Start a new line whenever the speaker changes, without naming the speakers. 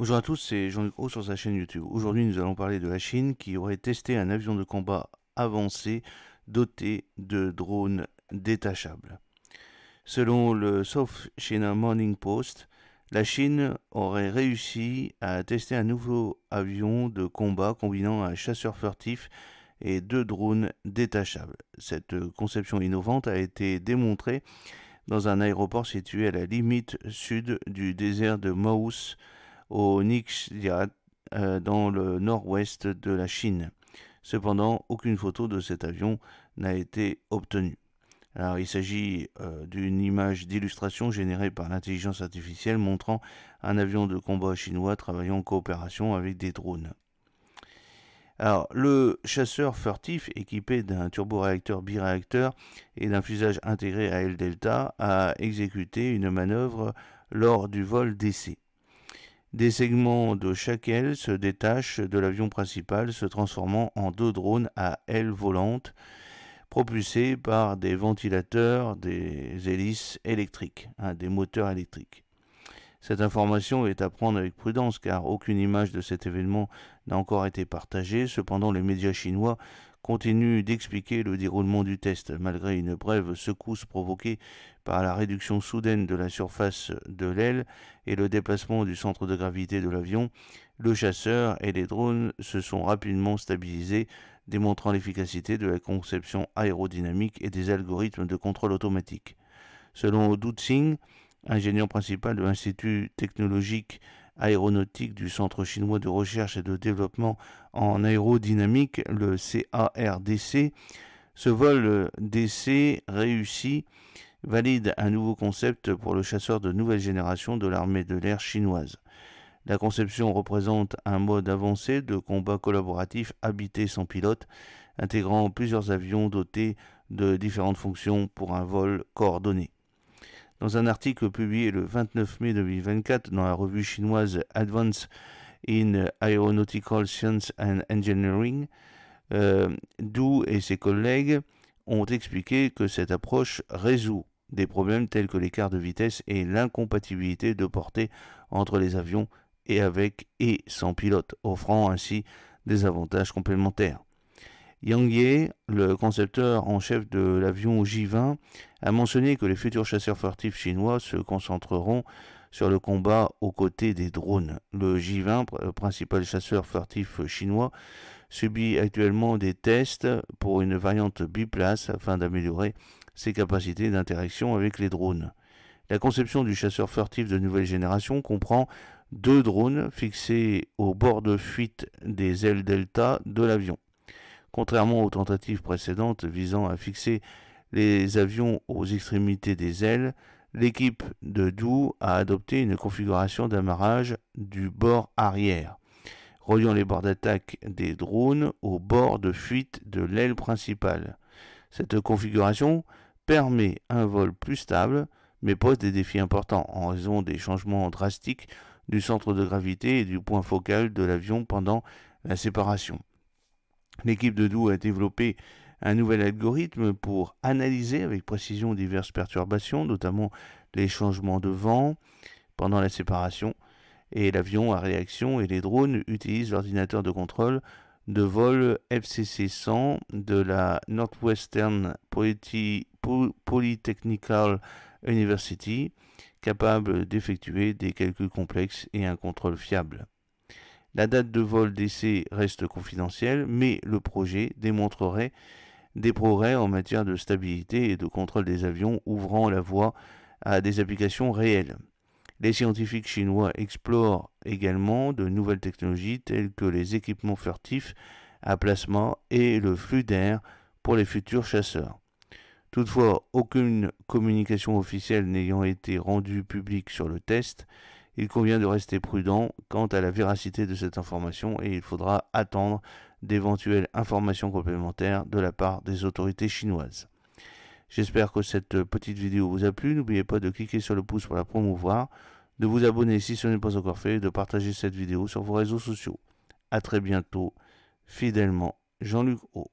Bonjour à tous, c'est Jean-Luc Haut sur sa chaîne YouTube. Aujourd'hui, nous allons parler de la Chine qui aurait testé un avion de combat avancé doté de drones détachables. Selon le South China Morning Post, la Chine aurait réussi à tester un nouveau avion de combat combinant un chasseur furtif et deux drones détachables. Cette conception innovante a été démontrée dans un aéroport situé à la limite sud du désert de Maus au Ningxia euh, dans le nord-ouest de la Chine. Cependant, aucune photo de cet avion n'a été obtenue. Alors, il s'agit euh, d'une image d'illustration générée par l'intelligence artificielle montrant un avion de combat chinois travaillant en coopération avec des drones. Alors, le chasseur furtif équipé d'un turboréacteur biréacteur et d'un fusage intégré à L-Delta a exécuté une manœuvre lors du vol d'essai. Des segments de chaque aile se détachent de l'avion principal, se transformant en deux drones à ailes volantes, propulsés par des ventilateurs, des hélices électriques, hein, des moteurs électriques. Cette information est à prendre avec prudence car aucune image de cet événement n'a encore été partagée. Cependant, les médias chinois continue d'expliquer le déroulement du test. Malgré une brève secousse provoquée par la réduction soudaine de la surface de l'aile et le déplacement du centre de gravité de l'avion, le chasseur et les drones se sont rapidement stabilisés, démontrant l'efficacité de la conception aérodynamique et des algorithmes de contrôle automatique. Selon Singh, ingénieur principal de l'Institut technologique aéronautique du Centre chinois de recherche et de développement en aérodynamique, le CARDC. Ce vol euh, DC réussi valide un nouveau concept pour le chasseur de nouvelle génération de l'armée de l'air chinoise. La conception représente un mode avancé de combat collaboratif habité sans pilote, intégrant plusieurs avions dotés de différentes fonctions pour un vol coordonné. Dans un article publié le 29 mai 2024 dans la revue chinoise Advance in Aeronautical Science and Engineering, euh, Dou et ses collègues ont expliqué que cette approche résout des problèmes tels que l'écart de vitesse et l'incompatibilité de portée entre les avions et avec et sans pilote, offrant ainsi des avantages complémentaires. Yang Ye, le concepteur en chef de l'avion J-20, a mentionné que les futurs chasseurs furtifs chinois se concentreront sur le combat aux côtés des drones. Le J-20, euh, principal chasseur furtif chinois, subit actuellement des tests pour une variante biplace afin d'améliorer ses capacités d'interaction avec les drones. La conception du chasseur furtif de nouvelle génération comprend deux drones fixés au bord de fuite des ailes delta de l'avion. Contrairement aux tentatives précédentes visant à fixer les avions aux extrémités des ailes, l'équipe de Doux a adopté une configuration d'amarrage du bord arrière, reliant les bords d'attaque des drones au bord de fuite de l'aile principale. Cette configuration permet un vol plus stable, mais pose des défis importants en raison des changements drastiques du centre de gravité et du point focal de l'avion pendant la séparation. L'équipe de Doux a développé un nouvel algorithme pour analyser avec précision diverses perturbations, notamment les changements de vent pendant la séparation. Et l'avion à réaction et les drones utilisent l'ordinateur de contrôle de vol FCC-100 de la Northwestern Polytechnical University, capable d'effectuer des calculs complexes et un contrôle fiable. La date de vol d'essai reste confidentielle, mais le projet démontrerait des progrès en matière de stabilité et de contrôle des avions, ouvrant la voie à des applications réelles. Les scientifiques chinois explorent également de nouvelles technologies telles que les équipements furtifs à placement et le flux d'air pour les futurs chasseurs. Toutefois, aucune communication officielle n'ayant été rendue publique sur le test, il convient de rester prudent quant à la véracité de cette information et il faudra attendre d'éventuelles informations complémentaires de la part des autorités chinoises. J'espère que cette petite vidéo vous a plu. N'oubliez pas de cliquer sur le pouce pour la promouvoir, de vous abonner si ce n'est pas encore fait et de partager cette vidéo sur vos réseaux sociaux. A très bientôt, fidèlement, Jean-Luc O.